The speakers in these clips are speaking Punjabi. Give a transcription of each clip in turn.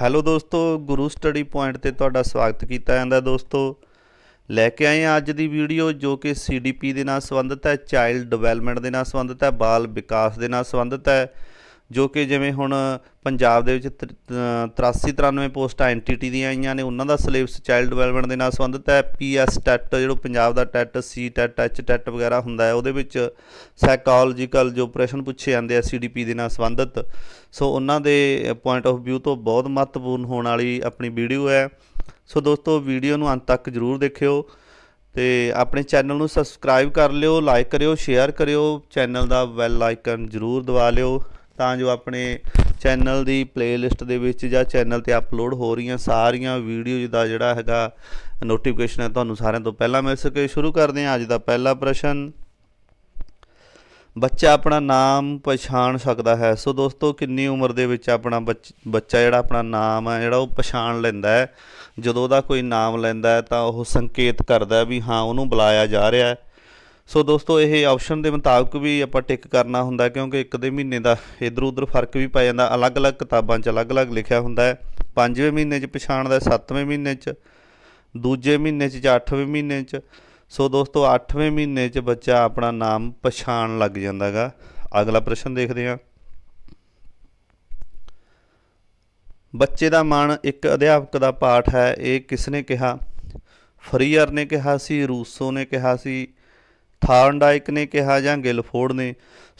ਹੈਲੋ ਦੋਸਤੋ ਗੁਰੂ ਸਟੱਡੀ ਪੁਆਇੰਟ ਤੇ ਤੁਹਾਡਾ ਸਵਾਗਤ ਕੀਤਾ ਜਾਂਦਾ ਦੋਸਤੋ ਲੈ ਕੇ ਆਏ ਆ ਅੱਜ ਦੀ ਵੀਡੀਓ ਜੋ ਕਿ ਸੀਡੀਪੀ ਦੇ ਨਾਲ ਸੰਬੰਧਿਤ ਹੈ ਚਾਈਲਡ ਡਿਵੈਲਪਮੈਂਟ ਦੇ ਨਾਲ ਸੰਬੰਧਿਤ ਹੈ ਬਾਲ ਵਿਕਾਸ ਦੇ ਨਾਲ ਸੰਬੰਧਿਤ ਹੈ ਜੋ ਕਿ ਜਿਵੇਂ ਹੁਣ ਪੰਜਾਬ ਦੇ ਵਿੱਚ 83 93 ਪੋਸਟਾਂ ਐਨਟੀਟੀ ਦੀਆਂ ਆਈਆਂ ਨੇ ਉਹਨਾਂ ਦਾ ਸਿਲੇਬਸ ਚਾਈਲਡ ਡਿਵੈਲਪਮੈਂਟ ਦੇ ਨਾਲ ਸੰਬੰਧਿਤ ਹੈ ਪੀਐਸ ਟੈਟ ਜਿਹੜਾ ਪੰਜਾਬ ਦਾ TET C TET H TET ਵਗੈਰਾ ਹੁੰਦਾ ਹੈ ਉਹਦੇ ਵਿੱਚ ਸਾਈਕੋਲੋਜੀਕਲ ਜੋ ਪ੍ਰਸ਼ਨ ਪੁੱਛੇ ਜਾਂਦੇ ਆ ਸੀਡੀਪੀ ਦੇ ਨਾਲ ਸੰਬੰਧਿਤ ਸੋ ਉਹਨਾਂ ਦੇ ਪੁਆਇੰਟ ਆਫ 뷰 ਤੋਂ ਬਹੁਤ ਮਹੱਤਵਪੂਰਨ ਹੋਣ ਵਾਲੀ ਆਪਣੀ ਵੀਡੀਓ ਹੈ ਸੋ ਦੋਸਤੋ ਵੀਡੀਓ ਨੂੰ ਅੰਤ ਤੱਕ ਜ਼ਰੂਰ ਦੇਖਿਓ ਤੇ ਆਪਣੇ ਚੈਨਲ ਨੂੰ ਸਬਸਕ੍ਰਾਈਬ ਕਰ ਲਿਓ ਲਾਈਕ ਕਰਿਓ ਸ਼ੇਅਰ ਕਰਿਓ ਚੈਨਲ ਦਾ ਬੈਲ ਆਈਕਨ ਜ਼ਰੂਰ ਦਬਾ ਲਿਓ ਤਾਂ ਜੋ ਆਪਣੇ ਚੈਨਲ ਦੀ ਪਲੇਲਿਸਟ ਦੇ ਵਿੱਚ ਜਾਂ ਚੈਨਲ ਤੇ ਅਪਲੋਡ ਹੋ ਰਹੀਆਂ ਸਾਰੀਆਂ ਵੀਡੀਓਜ਼ ਦਾ ਜਿਹੜਾ ਹੈਗਾ ਨੋਟੀਫਿਕੇਸ਼ਨ ਹੈ ਤੁਹਾਨੂੰ ਸਾਰਿਆਂ ਤੋਂ ਪਹਿਲਾਂ ਮਿਲ ਸਕੇ ਸ਼ੁਰੂ ਕਰਦੇ ਹਾਂ ਅੱਜ ਦਾ ਪਹਿਲਾ ਪ੍ਰਸ਼ਨ ਬੱਚਾ ਆਪਣਾ ਨਾਮ ਪਛਾਣ ਸਕਦਾ ਹੈ ਸੋ ਦੋਸਤੋ ਕਿੰਨੀ ਉਮਰ ਦੇ ਵਿੱਚ ਆਪਣਾ ਬੱਚਾ ਜਿਹੜਾ ਆਪਣਾ ਨਾਮ ਹੈ ਜਿਹੜਾ ਉਹ ਪਛਾਣ ਲੈਂਦਾ ਹੈ ਜਦੋਂ ਉਹਦਾ ਕੋਈ ਨਾਮ ਲੈਂਦਾ ਹੈ ਤਾਂ ਉਹ ਸੰਕੇਤ ਕਰਦਾ ਵੀ ਹਾਂ ਉਹਨੂੰ ਬੁਲਾਇਆ ਜਾ ਰਿਹਾ ਹੈ ਸੋ ਦੋਸਤੋ ਇਹ ਆਪਸ਼ਨ ਦੇ ਮੁਤਾਬਕ ਵੀ ਆਪਾਂ ਟਿਕ ਕਰਨਾ ਹੁੰਦਾ ਕਿਉਂਕਿ ਇੱਕ ਦੇ ਮਹੀਨੇ ਦਾ ਇਧਰ ਉਧਰ ਫਰਕ ਵੀ ਪੈ ਜਾਂਦਾ ਅਲੱਗ-ਅਲੱਗ ਕਿਤਾਬਾਂ 'ਚ ਅਲੱਗ-ਅਲੱਗ ਲਿਖਿਆ ਹੁੰਦਾ ਹੈ ਪੰਜਵੇਂ ਮਹੀਨੇ 'ਚ ਪਛਾਣਦਾ ਸੱਤਵੇਂ ਮਹੀਨੇ 'ਚ ਦੂਜੇ ਮਹੀਨੇ 'ਚ ਜਾਂ ਅੱਠਵੇਂ ਮਹੀਨੇ 'ਚ ਸੋ ਦੋਸਤੋ 8ਵੇਂ ਮਹੀਨੇ 'ਚ ਬੱਚਾ ਆਪਣਾ ਨਾਮ ਪਛਾਣ ਲੱਗ ਜਾਂਦਾਗਾ ਅਗਲਾ ਪ੍ਰਸ਼ਨ ਦੇਖਦੇ ਹਾਂ ਬੱਚੇ ਦਾ ਮਨ ਇੱਕ ਅਧਿਆਪਕ ਦਾ ਪਾਠ ਹੈ ਇਹ ਕਿਸ ਨੇ ਕਿਹਾ ਫਰੀਅਰ ਨੇ ਕਿਹਾ ਸੀ ਰੂਸੋ ਨੇ ਕਿਹਾ ਸੀ ਥਾਰਨਡਾਈਕ ਨੇ ਕਿਹਾ ਜਾਂ ਗਿਲਫੋਰਡ ਨੇ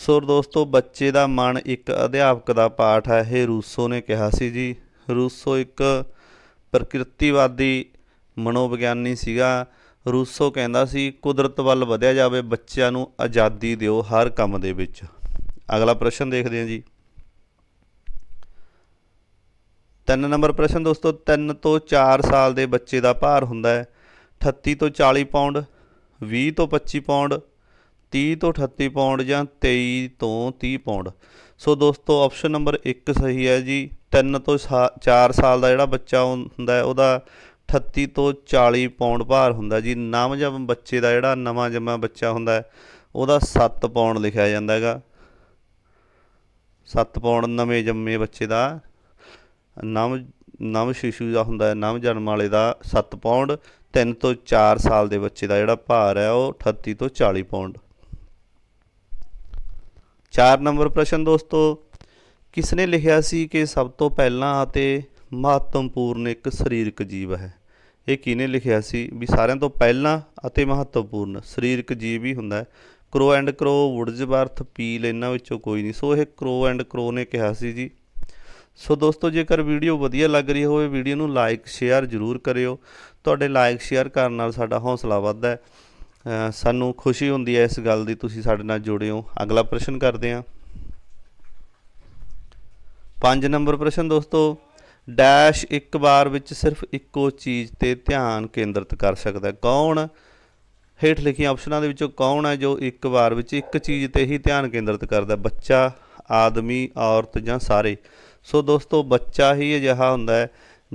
ਸੋ ਦੋਸਤੋ ਬੱਚੇ ਦਾ ਮਨ ਇੱਕ ਅਧਿਆਪਕ ਦਾ ਪਾਠ ਹੈ ਇਹ ਰੂਸੋ ਨੇ ਕਿਹਾ ਸੀ ਜੀ ਰੂਸੋ ਇੱਕ ਪ੍ਰਕਿਰਤੀਵਾਦੀ ਮਨੋਵਿਗਿਆਨੀ ਸੀਗਾ ਰੂਸੋ ਕਹਿੰਦਾ ਸੀ ਕੁਦਰਤ ਵੱਲ ਵਧਿਆ ਜਾਵੇ ਬੱਚਿਆਂ ਨੂੰ ਆਜ਼ਾਦੀ ਦਿਓ ਹਰ ਕੰਮ ਦੇ ਵਿੱਚ ਅਗਲਾ ਪ੍ਰਸ਼ਨ ਦੇਖਦੇ ਹਾਂ ਜੀ ਤਿੰਨ ਨੰਬਰ ਪ੍ਰਸ਼ਨ ਦੋਸਤੋ 3 ਤੋਂ 4 ਸਾਲ ਦੇ ਬੱਚੇ ਦਾ ਭਾਰ ਹੁੰਦਾ ਹੈ 38 ਤੋਂ 40 ਪਾਉਂਡ 20 ਤੋਂ 25 ਪਾਉਂਡ 30 ਤੋਂ 38 ਪਾਉਂਡ ਜਾਂ 23 ਤੋਂ 30 ਪਾਉਂਡ ਸੋ ਦੋਸਤੋ ਆਪਸ਼ਨ ਨੰਬਰ 1 ਸਹੀ ਹੈ ਜੀ 3 ਤੋਂ 4 ਸਾਲ ਦਾ ਜਿਹੜਾ ਬੱਚਾ ਹੁੰਦਾ ਹੈ ਉਹਦਾ 38 ਤੋਂ 40 ਪਾਉਂਡ ਭਾਰ ਹੁੰਦਾ ਜੀ ਨਵਜੰਮ ਬੱਚੇ ਦਾ ਜਿਹੜਾ ਨਵਾਂ ਜੰਮਾ ਬੱਚਾ ਹੁੰਦਾ ਹੈ ਉਹਦਾ 7 ਪਾਉਂਡ ਲਿਖਿਆ ਜਾਂਦਾ ਹੈਗਾ 7 ਪਾਉਂਡ ਨਵੇਂ ਜੰਮੇ ਬੱਚੇ ਦਾ ਨਵ ਨਵ ਸ਼ਿਸ਼ੂ ਦਾ ਹੁੰਦਾ ਹੈ ਨਵ ਜਨਮ ਵਾਲੇ ਦਾ 7 ਪਾਉਂਡ ਤਿੰਨ ਤੋਂ 4 ਸਾਲ ਦੇ ਬੱਚੇ ਦਾ ਜਿਹੜਾ ਭਾਰ ਹੈ ਉਹ 38 ਤੋਂ 40 ਪਾਉਂਡ 4 ਨੰਬਰ ਪ੍ਰਸ਼ਨ ਦੋਸਤੋ ਕਿਸ ਨੇ ਲਿਖਿਆ ਸੀ ਕਿ ਸਭ ਤੋਂ ਪਹਿਲਾਂ ਅਤੇ ਮਹੱਤਵਪੂਰਨ ਇੱਕ ਸਰੀਰਕ ਜੀਵ ਹੈ ਇਹ ਕਿਹਨੇ ਲਿਖਿਆ ਸੀ ਵੀ ਸਾਰਿਆਂ ਤੋਂ ਪਹਿਲਾਂ ਅਤੇ ਮਹੱਤਵਪੂਰਨ ਸਰੀਰਕ ਜੀਵ ਹੀ ਹੁੰਦਾ ਹੈ ਕਰੋ ਐਂਡ ਕਰੋ ਵੁੱਡਜ਼ਬਰਥ ਪੀਲ ਇਹਨਾਂ ਵਿੱਚੋਂ ਕੋਈ ਨਹੀਂ ਸੋ ਇਹ ਕਰੋ ਐਂਡ ਕਰੋ ਨੇ ਕਿਹਾ ਸੀ ਜੀ ਸੋ ਦੋਸਤੋ ਜੇਕਰ ਵੀਡੀਓ ਵਧੀਆ ਲੱਗ ਰਹੀ ਹੋਵੇ ਵੀਡੀਓ ਨੂੰ ਲਾਈਕ ਸ਼ੇਅਰ ਜ਼ਰੂਰ ਕਰਿਓ ਤੁਹਾਡੇ ਲਾਈਕ ਸ਼ੇਅਰ ਕਰਨ ਨਾਲ ਸਾਡਾ ਹੌਸਲਾ ਵੱਧਦਾ ਹੈ ਸਾਨੂੰ ਖੁਸ਼ੀ ਹੁੰਦੀ ਹੈ ਇਸ ਗੱਲ ਦੀ ਤੁਸੀਂ ਸਾਡੇ ਨਾਲ ਜੁੜੇ ਹੋ ਅਗਲਾ ਪ੍ਰਸ਼ਨ ਕਰਦੇ ਹਾਂ 5 ਨੰਬਰ ਪ੍ਰਸ਼ਨ ਦੋਸਤੋ ਡੈਸ਼ ਇੱਕ ਵਾਰ ਵਿੱਚ ਸਿਰਫ ਇੱਕੋ ਚੀਜ਼ ਤੇ ਧਿਆਨ ਕੇਂਦਰਿਤ ਕਰ ਸਕਦਾ ਕੌਣ ਹੇਠ ਲਿਖੀਆਂ ਆਪਸ਼ਨਾਂ ਦੇ ਵਿੱਚੋਂ ਕੌਣ ਹੈ ਜੋ ਇੱਕ ਵਾਰ ਵਿੱਚ ਇੱਕ ਚੀਜ਼ ਤੇ ਹੀ ਧਿਆਨ ਕੇਂਦਰਿਤ ਕਰਦਾ ਬੱਚਾ ਆਦਮੀ ਔਰਤ ਜਾਂ ਸਾਰੇ ਸੋ ਦੋਸਤੋ ਬੱਚਾ ਹੀ ਅਜਿਹਾ ਹੁੰਦਾ ਹੈ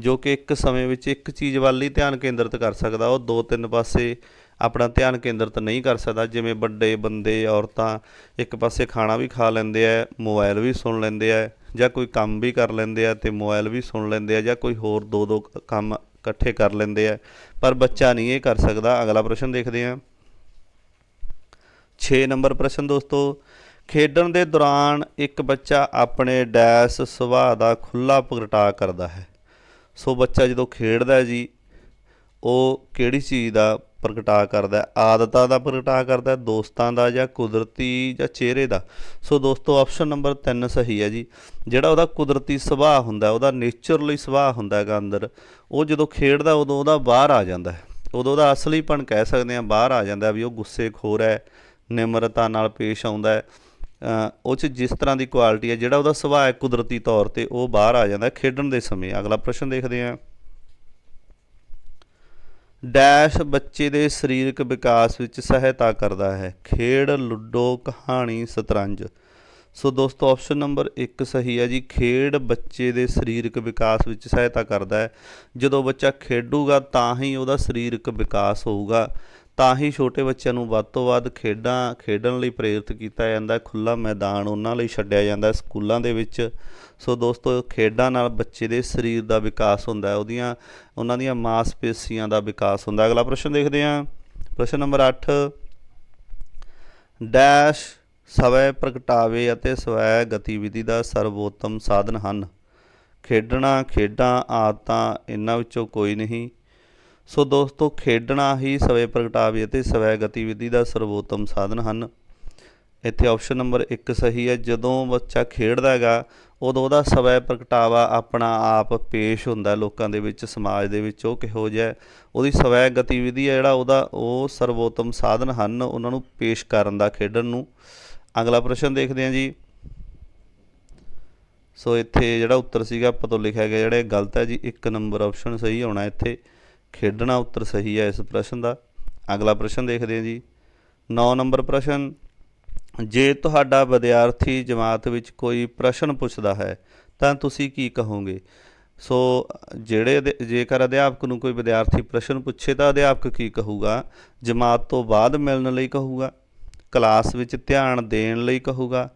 ਜੋ ਕਿ ਇੱਕ ਸਮੇਂ ਵਿੱਚ ਇੱਕ ਚੀਜ਼ ਵੱਲ ਹੀ ਧਿਆਨ ਕੇਂਦਰਿਤ ਕਰ ਸਕਦਾ ਉਹ ਦੋ ਤਿੰਨ ਪਾਸੇ ਆਪਣਾ ਧਿਆਨ ਕੇਂਦਰਿਤ ਨਹੀਂ ਕਰ ਸਕਦਾ ਜਿਵੇਂ ਵੱਡੇ ਬੰਦੇ ਔਰਤਾਂ ਇੱਕ ਪਾਸੇ ਖਾਣਾ ਵੀ ਖਾ ਲੈਂਦੇ ਆ ਮੋਬਾਈਲ ਵੀ ਸੁਣ ਲੈਂਦੇ ਆ ਜਾਂ ਕੋਈ ਕੰਮ ਵੀ ਕਰ ਲੈਂਦੇ ਆ ਤੇ ਮੋਬਾਈਲ ਵੀ ਸੁਣ ਲੈਂਦੇ ਆ ਜਾਂ ਕੋਈ ਹੋਰ ਦੋ ਦੋ ਕੰਮ ਇਕੱਠੇ ਕਰ ਲੈਂਦੇ ਆ ਪਰ ਬੱਚਾ ਨਹੀਂ ਇਹ ਕਰ ਸਕਦਾ ਅਗਲਾ ਪ੍ਰਸ਼ਨ ਦੇਖਦੇ ਆ 6 ਨੰਬਰ ਪ੍ਰਸ਼ਨ ਦੋਸਤੋ ਖੇਡਣ ਦੇ ਦੌਰਾਨ ਇੱਕ ਬੱਚਾ ਆਪਣੇ ਡੈਸ ਸੁਭਾਅ ਦਾ ਖੁੱਲਾ ਪ੍ਰਗਟਾ ਕਰਦਾ ਹੈ ਸੋ ਬੱਚਾ ਜਦੋਂ ਖੇਡਦਾ ਜੀ ਉਹ ਕਿਹੜੀ ਚੀਜ਼ ਦਾ ਪ੍ਰਗਟਾ ਕਰਦਾ ਆਦਤਾਂ ਦਾ ਪ੍ਰਗਟਾ ਕਰਦਾ ਦੋਸਤਾਂ ਦਾ ਜਾਂ ਕੁਦਰਤੀ ਜਾਂ ਚਿਹਰੇ ਦਾ ਸੋ ਦੋਸਤੋ ਆਪਸ਼ਨ ਨੰਬਰ 3 ਸਹੀ ਹੈ ਜੀ ਜਿਹੜਾ ਉਹਦਾ ਕੁਦਰਤੀ ਸੁਭਾਅ ਹੁੰਦਾ ਉਹਦਾ ਨੇਚਰਲੀ ਸੁਭਾਅ ਹੁੰਦਾ ਹੈਗਾ ਅੰਦਰ ਉਹ ਜਦੋਂ ਖੇਡਦਾ ਉਦੋਂ ਉਹਦਾ ਬਾਹਰ ਆ ਜਾਂਦਾ ਹੈ ਉਦੋਂ ਉਹਦਾ ਅਸਲੀਪਣ ਕਹਿ ਸਕਦੇ ਆ ਬਾਹਰ ਆ ਜਾਂਦਾ ਵੀ ਉਹ ਗੁੱਸੇ ਖੋਰ ਹੈ ਨਿਮਰਤਾ ਨਾਲ ਪੇਸ਼ ਆਉਂਦਾ ਹੈ ਉਹ 'ਚ ਜਿਸ ਤਰ੍ਹਾਂ ਦੀ ਕੁਆਲਿਟੀ ਹੈ ਜਿਹੜਾ ਉਹਦਾ ਸੁਭਾਅ ਕੁਦਰਤੀ ਤੌਰ ਤੇ ਉਹ ਬਾਹਰ ਆ ਜਾਂਦਾ ਖੇਡਣ ਦੇ ਸਮੇਂ ਅਗਲਾ ਪ੍ਰਸ਼ਨ ਦੇਖਦੇ ਹਾਂ ਡੈਸ਼ ਬੱਚੇ ਦੇ ਸਰੀਰਕ ਵਿਕਾਸ ਵਿੱਚ ਸਹਾਇਤਾ ਕਰਦਾ ਹੈ ਖੇਡ ਲੁੱਡੋ ਕਹਾਣੀ ਸ਼ਤਰੰਜ ਸੋ ਦੋਸਤੋ ਆਪਸ਼ਨ ਨੰਬਰ 1 ਸਹੀ ਹੈ ਜੀ ਖੇਡ ਬੱਚੇ ਦੇ ਸਰੀਰਕ ਵਿਕਾਸ ਵਿੱਚ ਸਹਾਇਤਾ ਕਰਦਾ ਹੈ ਜਦੋਂ ਬੱਚਾ ਖੇਡੂਗਾ ਤਾਂ ਹੀ ਉਹਦਾ ਸਰੀਰਕ ਵਿਕਾਸ ਹੋਊਗਾ ਤਾਂ ਹੀ ਛੋਟੇ ਬੱਚਿਆਂ ਨੂੰ ਵੱਧ ਤੋਂ ਵੱਧ ਖੇਡਾਂ ਖੇਡਣ ਲਈ ਪ੍ਰੇਰਿਤ ਕੀਤਾ ਜਾਂਦਾ ਖੁੱਲਾ ਮੈਦਾਨ ਉਹਨਾਂ ਲਈ ਛੱਡਿਆ ਜਾਂਦਾ ਸਕੂਲਾਂ ਦੇ ਵਿੱਚ ਸੋ ਦੋਸਤੋ ਖੇਡਾਂ ਨਾਲ ਬੱਚੇ ਦੇ ਸਰੀਰ ਦਾ ਵਿਕਾਸ ਹੁੰਦਾ ਹੈ ਉਹਦੀਆਂ ਉਹਨਾਂ ਦੀਆਂ ਮਾਸਪੇਸ਼ੀਆਂ ਦਾ ਵਿਕਾਸ ਹੁੰਦਾ ਅਗਲਾ ਪ੍ਰਸ਼ਨ ਦੇਖਦੇ ਹਾਂ ਪ੍ਰਸ਼ਨ ਨੰਬਰ 8 ਡੈਸ਼ ਸਵੈ ਪ੍ਰਗਟਾਵੇ ਅਤੇ ਸਵੈ ਗਤੀਵਿਧੀ ਦਾ ਸਰਵੋਤਮ ਸਾਧਨ ਹਨ ਖੇਡਣਾ ਖੇਡਾਂ ਆਦਤਾਂ ਇਹਨਾਂ ਵਿੱਚੋਂ ਕੋਈ ਨਹੀਂ ਸੋ ਦੋਸਤੋ ਖੇਡਣਾ ਹੀ ਸਵੇ ਪ੍ਰਗਟਾਵੇ ਅਤੇ ਸਵੈ ਗਤੀਵਿਧੀ ਦਾ ਸਰਵੋਤਮ ਸਾਧਨ ਹਨ ਇੱਥੇ ਆਪਸ਼ਨ ਨੰਬਰ 1 ਸਹੀ ਹੈ ਜਦੋਂ ਬੱਚਾ ਖੇਡਦਾ ਹੈਗਾ ਉਦੋਂ ਉਹਦਾ ਸਵੈ ਪ੍ਰਗਟਾਵਾ ਆਪਣਾ ਆਪ ਪੇਸ਼ ਹੁੰਦਾ ਲੋਕਾਂ ਦੇ ਵਿੱਚ ਸਮਾਜ ਦੇ ਵਿੱਚ ਉਹ ਕਿਹੋ ਜਿਹਾ ਉਹਦੀ ਸਵੈ ਗਤੀਵਿਧੀ ਹੈ ਜਿਹੜਾ ਉਹਦਾ ਉਹ ਸਰਵੋਤਮ ਸਾਧਨ ਹਨ ਉਹਨਾਂ ਨੂੰ ਪੇਸ਼ ਕਰਨ ਦਾ ਖੇਡਣ ਨੂੰ ਅਗਲਾ ਪ੍ਰਸ਼ਨ ਦੇਖਦੇ ਹਾਂ ਜੀ ਸੋ ਇੱਥੇ ਜਿਹੜਾ ਉੱਤਰ ਸੀਗਾ ਆਪਾਂ ਤੋਂ ਲਿਖਿਆ ਗਿਆ ਜਿਹੜਾ ਗਲਤ ਹੈ ਜੀ ਇੱਕ ਨੰਬਰ ਆਪਸ਼ਨ ਸਹੀ ਹੋਣਾ ਇੱਥੇ ਖੇਡਣਾ ਉੱਤਰ ਸਹੀ ਹੈ ਇਸ ਪ੍ਰਸ਼ਨ ਦਾ ਅਗਲਾ ਪ੍ਰਸ਼ਨ ਦੇਖਦੇ ਹਾਂ ਜੀ 9 ਨੰਬਰ ਪ੍ਰਸ਼ਨ ਜੇ ਤੁਹਾਡਾ ਵਿਦਿਆਰਥੀ ਜਮਾਤ ਵਿੱਚ ਕੋਈ ਪ੍ਰਸ਼ਨ ਪੁੱਛਦਾ ਹੈ ਤਾਂ ਤੁਸੀਂ ਕੀ ਕਹੋਗੇ ਸੋ ਜਿਹੜੇ ਜੇਕਰ ਅਧਿਆਪਕ ਨੂੰ ਕੋਈ ਵਿਦਿਆਰਥੀ ਪ੍ਰਸ਼ਨ ਪੁੱਛੇ ਤਾਂ ਅਧਿਆਪਕ ਕੀ ਕਹੂਗਾ ਜਮਾਤ ਤੋਂ ਬਾਅਦ ਮਿਲਣ ਲਈ ਕਹੂਗਾ ਕਲਾਸ ਵਿੱਚ ਧਿਆਨ ਦੇਣ ਲਈ ਕਹੂਗਾ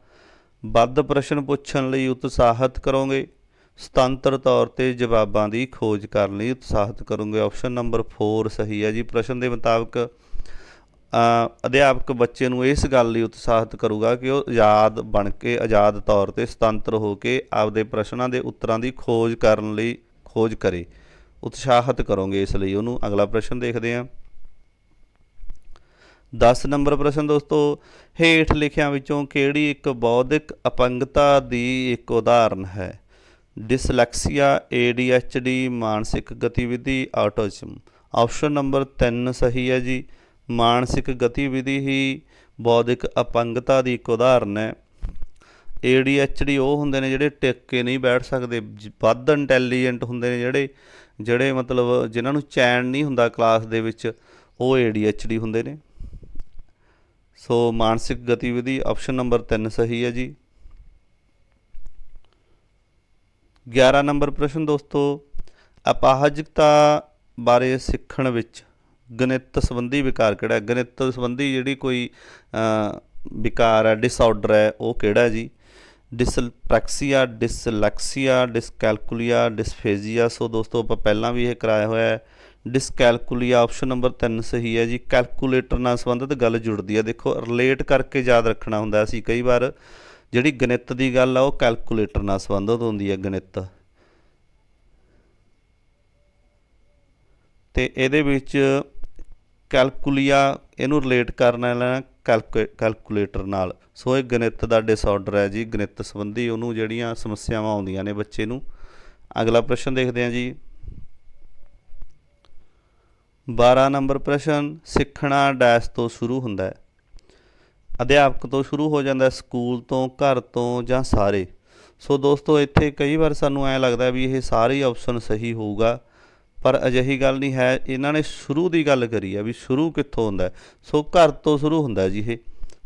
ਵੱਧ ਪ੍ਰਸ਼ਨ ਪੁੱਛਣ ਲਈ ਉਤਸ਼ਾਹਿਤ ਕਰੋਗੇ ਸੁਤੰਤਰ ਤੌਰ ਤੇ ਜਵਾਬਾਂ ਦੀ ਖੋਜ ਕਰਨ ਲਈ ਉਤਸ਼ਾਹਿਤ ਕਰੂੰਗੇ ਆਪਸ਼ਨ ਨੰਬਰ 4 ਸਹੀ ਹੈ ਜੀ ਪ੍ਰਸ਼ਨ ਦੇ ਮੁਤਾਬਕ ਅਧਿਆਪਕ ਬੱਚੇ ਨੂੰ ਇਸ ਗੱਲ ਲਈ ਉਤਸ਼ਾਹਿਤ ਕਰੂਗਾ ਕਿ ਉਹ ਆਜ਼ਾਦ ਬਣ ਕੇ ਆਜ਼ਾਦ ਤੌਰ ਤੇ ਸੁਤੰਤਰ ਹੋ ਕੇ ਆਪਦੇ ਪ੍ਰਸ਼ਨਾਂ ਦੇ ਉੱਤਰਾਂ ਦੀ ਖੋਜ ਕਰਨ ਲਈ ਖੋਜ ਕਰੇ ਉਤਸ਼ਾਹਿਤ ਕਰੋਗੇ ਇਸ ਲਈ ਉਹਨੂੰ ਅਗਲਾ ਪ੍ਰਸ਼ਨ ਦੇਖਦੇ ਹਾਂ 10 ਨੰਬਰ ਪ੍ਰਸ਼ਨ ਦੋਸਤੋ ਹੇਠ ਲਿਖਿਆਂ ਵਿੱਚੋਂ ਕਿਹੜੀ ਇੱਕ ਬੌਧਿਕ ਅਪੰਗਤਾ ਦੀ ਇੱਕ ਉਦਾਹਰਨ ਹੈ ਡਿਸਲੈਕਸੀਆ ਏਡੀਐਚਡੀ ਮਾਨਸਿਕ ਗਤੀਵਿਧੀ ਆਟਿਜ਼ਮ ਆਪਸ਼ਨ ਨੰਬਰ 3 ਸਹੀ ਹੈ ਜੀ ਮਾਨਸਿਕ ਗਤੀਵਿਧੀ ਹੀ ਬੌਧਿਕ ਅਪੰਗਤਾ ਦੀ ਇੱਕ ਉਦਾਹਰਨ ਹੈ ਏਡੀਐਚਡੀ ਉਹ ਹੁੰਦੇ ਨੇ ਜਿਹੜੇ ਟਿਕ ਕੇ ਨਹੀਂ ਬੈਠ ਸਕਦੇ ਵੱਧ ਇੰਟੈਲੀਜੈਂਟ ਹੁੰਦੇ ਨੇ ਜਿਹੜੇ ਜਿਹੜੇ ਮਤਲਬ ਜਿਨ੍ਹਾਂ ਨੂੰ ਚੈਨ ਨਹੀਂ ਹੁੰਦਾ ਕਲਾਸ ਦੇ ਵਿੱਚ ਉਹ ਏਡੀਐਚਡੀ ਹੁੰਦੇ ਨੇ ਸੋ ਮਾਨਸਿਕ ਗਤੀਵਿਧੀ ਆਪਸ਼ਨ ਨੰਬਰ 3 ਸਹੀ ਹੈ ਜੀ 11 ਨੰਬਰ ਪ੍ਰਸ਼ਨ ਦੋਸਤੋ ਅਪਾਹਜਕਤਾ ਬਾਰੇ ਸਿੱਖਣ ਵਿੱਚ ਗਣਿਤ ਸੰਬੰਧੀ ਵਿਕਾਰ ਕਿਹੜਾ ਗਣਿਤ ਸੰਬੰਧੀ ਜਿਹੜੀ ਕੋਈ ਵਿਕਾਰ ਹੈ ਡਿਸਆਰਡਰ ਹੈ ਉਹ ਕਿਹੜਾ ਜੀ ਡਿਸਪ੍ਰੈਕਸੀਆ ਡਿਸਲੈਕਸੀਆ ਡਿਸਕੈਲਕੂਲੀਆ ਡਿਸਫੇਜ਼ੀਆ ਸੋ ਦੋਸਤੋ ਆਪਾਂ ਪਹਿਲਾਂ ਵੀ ਇਹ ਕਰਾਇਆ ਹੋਇਆ ਹੈ ਡਿਸਕੈਲਕੂਲੀਆ ਆਪਸ਼ਨ ਨੰਬਰ 3 ਸਹੀ ਹੈ ਜੀ ਕੈਲਕੂਲੇਟਰ ਨਾਲ ਸੰਬੰਧਿਤ ਗੱਲ ਜੁੜਦੀ ਹੈ ਦੇਖੋ ਰਿਲੇਟ ਕਰਕੇ ਯਾਦ ਰੱਖਣਾ ਹੁੰਦਾ ਸੀ ਕਈ ਵਾਰ ਜਿਹੜੀ ਗਣਿਤ ਦੀ ਗੱਲ ਆ ਉਹ ਕੈਲਕੂਲੇਟਰ ਨਾਲ ਸੰਬੰਧਿਤ ਹੁੰਦੀ ਹੈ ਗਣਿਤ ਤੇ ਇਹਦੇ ਵਿੱਚ ਕੈਲਕੂਲੀਆ ਇਹਨੂੰ ਰਿਲੇਟ ਕਰਨਾ ਹੈ ਕੈਲਕੂਲੇਟਰ ਨਾਲ ਸੋ ਇਹ ਗਣਿਤ ਦਾ ਡਿਸਆਰਡਰ ਹੈ ਜੀ ਗਣਿਤ ਸੰਬੰਧੀ ਉਹਨੂੰ ਜਿਹੜੀਆਂ ਸਮੱਸਿਆਵਾਂ ਆਉਂਦੀਆਂ ਨੇ ਬੱਚੇ ਨੂੰ ਅਗਲਾ ਪ੍ਰਸ਼ਨ ਦੇਖਦੇ ਹਾਂ ਜੀ 12 ਨੰਬਰ ਪ੍ਰਸ਼ਨ ਸਿੱਖਣਾ ਡੈਸ਼ ਤੋਂ ਸ਼ੁਰੂ ਹੁੰਦਾ ਹੈ ਅਧਿਆਪਕ ਤੋਂ ਸ਼ੁਰੂ ਹੋ ਜਾਂਦਾ ਸਕੂਲ ਤੋਂ ਘਰ ਤੋਂ ਜਾਂ ਸਾਰੇ ਸੋ ਦੋਸਤੋ ਇੱਥੇ ਕਈ ਵਾਰ ਸਾਨੂੰ ਐ ਲੱਗਦਾ ਵੀ ਇਹ ਸਾਰੇ ਆਪਸ਼ਨ ਸਹੀ ਹੋਊਗਾ ਪਰ ਅਜਿਹੀ ਗੱਲ ਨਹੀਂ ਹੈ ਇਹਨਾਂ ਨੇ ਸ਼ੁਰੂ ਦੀ ਗੱਲ ਕਰੀ ਆ ਵੀ ਸ਼ੁਰੂ ਕਿੱਥੋਂ ਹੁੰਦਾ ਸੋ ਘਰ ਤੋਂ ਸ਼ੁਰੂ ਹੁੰਦਾ ਜੀ ਇਹ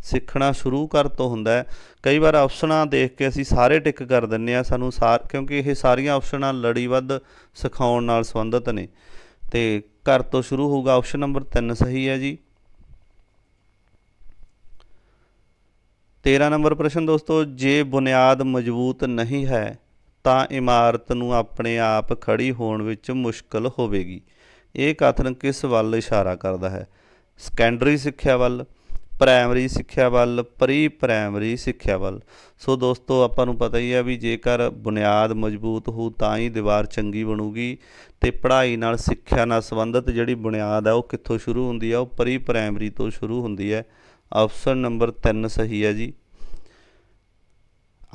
ਸਿੱਖਣਾ ਸ਼ੁਰੂ ਕਰ ਤੋਂ ਹੁੰਦਾ ਕਈ ਵਾਰ ਆਪਸ਼ਨਾਂ ਦੇਖ ਕੇ ਅਸੀਂ ਸਾਰੇ ਟਿਕ ਕਰ ਦਿੰਨੇ ਆ ਸਾਨੂੰ ਸਾਰ ਕਿਉਂਕਿ ਇਹ ਸਾਰੀਆਂ ਆਪਸ਼ਨਾਂ ਲੜੀਵੱਧ ਸਿਖਾਉਣ ਨਾਲ ਸੰਬੰਧਿਤ ਨੇ ਤੇ ਘਰ ਤੋਂ ਸ਼ੁਰੂ ਹੋਊਗਾ ਆਪਸ਼ਨ ਨੰਬਰ 3 ਸਹੀ ਹੈ ਜੀ 13 ਨੰਬਰ ਪ੍ਰਸ਼ਨ ਦੋਸਤੋ ਜੇ ਬੁਨਿਆਦ ਮਜ਼ਬੂਤ ਨਹੀਂ ਹੈ ਤਾਂ ਇਮਾਰਤ ਨੂੰ ਆਪਣੇ ਆਪ ਖੜੀ ਹੋਣ ਵਿੱਚ ਮੁਸ਼ਕਲ ਹੋਵੇਗੀ ਇਹ ਕਥਨ ਕਿਸ ਵੱਲ ਇਸ਼ਾਰਾ ਕਰਦਾ ਹੈ ਸਕੈਂਡਰੀ ਸਿੱਖਿਆ ਵੱਲ ਪ੍ਰਾਇਮਰੀ ਸਿੱਖਿਆ ਵੱਲ ਪ੍ਰੀ ਪ੍ਰਾਇਮਰੀ ਸਿੱਖਿਆ ਵੱਲ ਸੋ ਦੋਸਤੋ ਆਪਾਂ ਨੂੰ ਪਤਾ ਹੀ ਆ ਵੀ ਜੇਕਰ ਬੁਨਿਆਦ ਮਜ਼ਬੂਤ ਹੋ ਤਾਂ ਹੀ ਦੀਵਾਰ ਚੰਗੀ ਬਣੂਗੀ ਤੇ ਪੜ੍ਹਾਈ ਨਾਲ ਸਿੱਖਿਆ ਨਾਲ ਸੰਬੰਧਿਤ ਜਿਹੜੀ ਬੁਨਿਆਦ ਆ ਉਹ ਕਿੱਥੋਂ ਸ਼ੁਰੂ ਹੁੰਦੀ ਆ ਉਹ ਪ੍ਰੀ ਪ੍ਰਾਇਮਰੀ ਤੋਂ ਸ਼ੁਰੂ ਹੁੰਦੀ ਹੈ ਆਪਸ਼ਨ ਨੰਬਰ 3 ਸਹੀ ਹੈ ਜੀ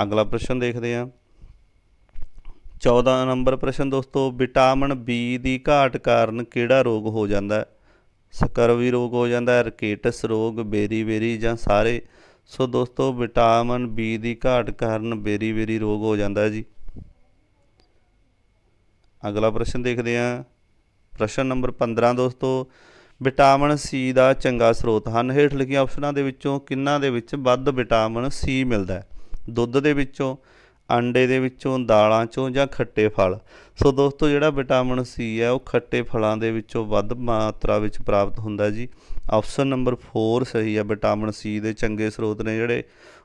ਅਗਲਾ ਪ੍ਰਸ਼ਨ ਦੇਖਦੇ ਹਾਂ 14 ਨੰਬਰ ਪ੍ਰਸ਼ਨ ਦੋਸਤੋ ਵਿਟਾਮਿਨ B ਦੀ ਘਾਟ ਕਾਰਨ ਕਿਹੜਾ ਰੋਗ ਹੋ ਜਾਂਦਾ ਹੈ ਸਕਰਵੀ ਰੋਗ ਹੋ ਜਾਂਦਾ ਹੈ ਰਕੇਟਸ ਰੋਗ ਬੇਰੀ ਬੇਰੀ ਜਾਂ ਸਾਰੇ ਸੋ ਦੋਸਤੋ ਵਿਟਾਮਿਨ B ਦੀ ਘਾਟ ਕਾਰਨ ਬੇਰੀ ਬੇਰੀ ਰੋਗ ਹੋ ਜਾਂਦਾ ਹੈ ਜੀ ਅਗਲਾ ਪ੍ਰਸ਼ਨ ਦੇਖਦੇ ਹਾਂ ਪ੍ਰਸ਼ਨ ਨੰਬਰ 15 ਦੋਸਤੋ ਵਿਟਾਮਿਨ ਸੀ ਦਾ ਚੰਗਾ ਸਰੋਤ ਹਨ ਹੇਠ ਲਿਖੀਆਂ ਆਪਸ਼ਨਾਂ ਦੇ ਵਿੱਚੋਂ ਕਿੰਨਾਂ ਦੇ ਵਿੱਚ ਵੱਧ ਵਿਟਾਮਿਨ ਸੀ ਮਿਲਦਾ ਹੈ ਦੁੱਧ ਦੇ ਵਿੱਚੋਂ ਅੰਡੇ ਦੇ ਵਿੱਚੋਂ ਦਾਲਾਂ ਚੋਂ ਜਾਂ ਖੱਟੇ ਫਲ ਸੋ ਦੋਸਤੋ ਜਿਹੜਾ ਵਿਟਾਮਿਨ ਸੀ ਹੈ ਉਹ ਖੱਟੇ ਫਲਾਂ ਦੇ ਵਿੱਚੋਂ ਵੱਧ ਮਾਤਰਾ ਵਿੱਚ ਪ੍ਰਾਪਤ ਹੁੰਦਾ ਜੀ ਆਪਸ਼ਨ ਨੰਬਰ 4 ਸਹੀ ਹੈ ਵਿਟਾਮਿਨ ਸੀ ਦੇ ਚੰਗੇ ਸਰੋਤ ਨੇ ਜਿਹੜੇ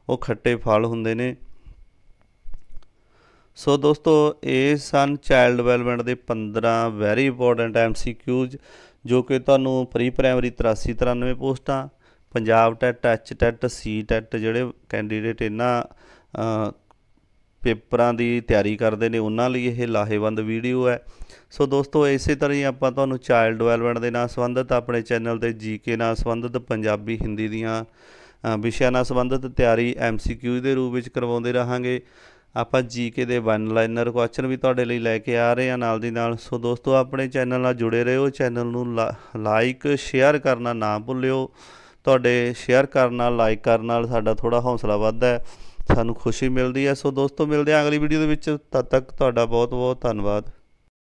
ਉਹ ਖੱਟੇ ਫਲ ਹੁੰਦੇ ਨੇ ਸੋ ਦੋਸਤੋ ਇਹ ਸਨ ਚਾਈਲਡ ਡਿਵੈਲਪਮੈਂਟ ਦੇ 15 ਵੈਰੀ ਇੰਪੋਰਟੈਂਟ ਐਮਸੀਕਿਊਜ਼ ਜੋ ਕਿ ਤੁਹਾਨੂੰ ਪ੍ਰੀ ਪ੍ਰਾਇਮਰੀ 83 93 ਪੋਸਟਾਂ Punjab TET H TET C TET ਜਿਹੜੇ ਕੈਂਡੀਡੇਟ ਇਹਨਾਂ ਪੇਪਰਾਂ ਦੀ ਤਿਆਰੀ ਕਰਦੇ ਨੇ ਉਹਨਾਂ ਲਈ ਇਹ ਲਾਹੇਵੰਦ ਵੀਡੀਓ ਹੈ ਸੋ ਦੋਸਤੋ ਇਸੇ ਤਰ੍ਹਾਂ ਹੀ ਆਪਾਂ ਤੁਹਾਨੂੰ ਚਾਈਲਡ ਡਿਵੈਲਪਮੈਂਟ ਦੇ ਨਾਲ ਸੰਬੰਧਿਤ ਆਪਣੇ ਚੈਨਲ ਤੇ ਜੀਕੇ ਨਾਲ ਸੰਬੰਧਿਤ ਪੰਜਾਬੀ ਹਿੰਦੀ ਦੀਆਂ ਵਿਸ਼ਿਆਂ ਨਾਲ ਸੰਬੰਧਿਤ ਤਿਆਰੀ ਐਮਸੀਕਿਊ ਦੇ ਰੂਪ ਵਿੱਚ ਕਰਵਾਉਂਦੇ ਰਹਾਂਗੇ ਆਪਾਂ ਜੀਕੇ ਦੇ ਵਨ ਲਾਈਨਰ ਕੁਐਸਚਨ ਵੀ ਤੁਹਾਡੇ ਲਈ ਲੈ ਕੇ ਆ ਰਹੇ ਆ ਨਾਲ ਦੀ ਨਾਲ ਸੋ ਦੋਸਤੋ ਆਪਣੇ ਚੈਨਲ ਨਾਲ ਜੁੜੇ ਰਹੋ ਚੈਨਲ ਨੂੰ ਲਾਈਕ ਸ਼ੇਅਰ ਕਰਨਾ ਨਾ ਭੁੱਲਿਓ ਤੁਹਾਡੇ ਸ਼ੇਅਰ ਕਰਨ ਨਾਲ ਲਾਈਕ ਕਰਨ ਨਾਲ ਸਾਡਾ ਥੋੜਾ ਹੌਸਲਾ ਵੱਧਦਾ ਹੈ ਸਾਨੂੰ ਖੁਸ਼ੀ ਮਿਲਦੀ ਹੈ ਸੋ ਦੋਸਤੋ ਮਿਲਦੇ ਆ ਅਗਲੀ ਵੀਡੀਓ ਦੇ ਵਿੱਚ ਤਦ ਤੱਕ ਤੁਹਾਡਾ ਬਹੁਤ ਬਹੁਤ ਧੰਨਵਾਦ